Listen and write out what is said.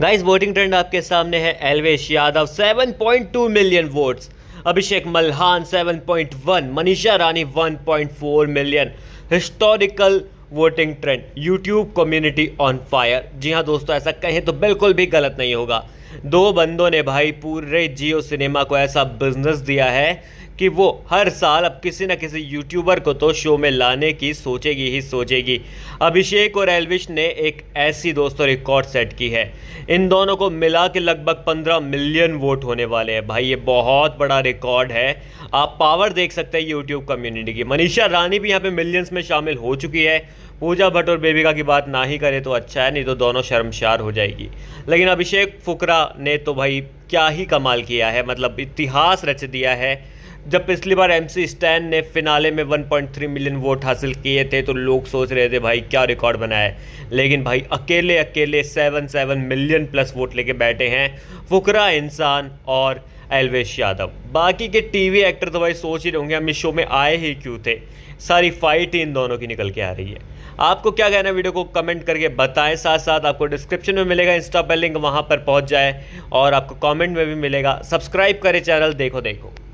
guys voting trend आपके सामने है Elvish Yadav 7.2 million votes Abhishek Malhan 7.1 Manisha Rani 1.4 million historical voting trend YouTube community on fire जी हाँ दोस्तों ऐसा कहें तो बिल्कुल भी गलत नहीं होगा दो बंदों ने भाई पूरे जियो सिनेमा को ऐसा बिजनेस दिया है कि वो हर साल अब किसी न किसी यूट्यूबर को तो शो में लाने की सोचेगी ही सोचेगी अभिषेक और एलविश ने एक ऐसी दोस्तों रिकॉर्ड सेट की है इन दोनों को मिला के लगभग 15 मिलियन वोट होने वाले हैं भाई ये बहुत बड़ा रिकॉर्ड है आप पावर देख सकते हैं यूट्यूब कम्युनिटी की मनीषा रानी भी यहाँ पे मिलियंस में शामिल हो चुकी है पूजा भट्ट और बेबिका की बात ना ही करें तो अच्छा है नहीं तो दोनों शर्मशार हो जाएगी लेकिन अभिषेक फुकरा ने तो भाई क्या ही कमाल किया है मतलब इतिहास रच दिया है जब पिछली बार एमसी स्टैन ने फिनाले में 1.3 मिलियन वोट हासिल किए थे तो लोग सोच रहे थे भाई क्या रिकॉर्ड बनाया है लेकिन भाई अकेले अकेले 7.7 मिलियन प्लस वोट लेके बैठे हैं फुकरा इंसान और एलवेश यादव बाकी के टीवी एक्टर तो भाई सोच ही होंगे हम इस शो में आए ही क्यों थे सारी फाइट ही इन दोनों की निकल के आ रही है आपको क्या कहना है वीडियो को कमेंट करके बताएं साथ साथ आपको डिस्क्रिप्शन में मिलेगा इंस्टा पर लिंक वहाँ पर पहुँच जाए और आपको कमेंट में भी मिलेगा सब्सक्राइब करें चैनल देखो देखो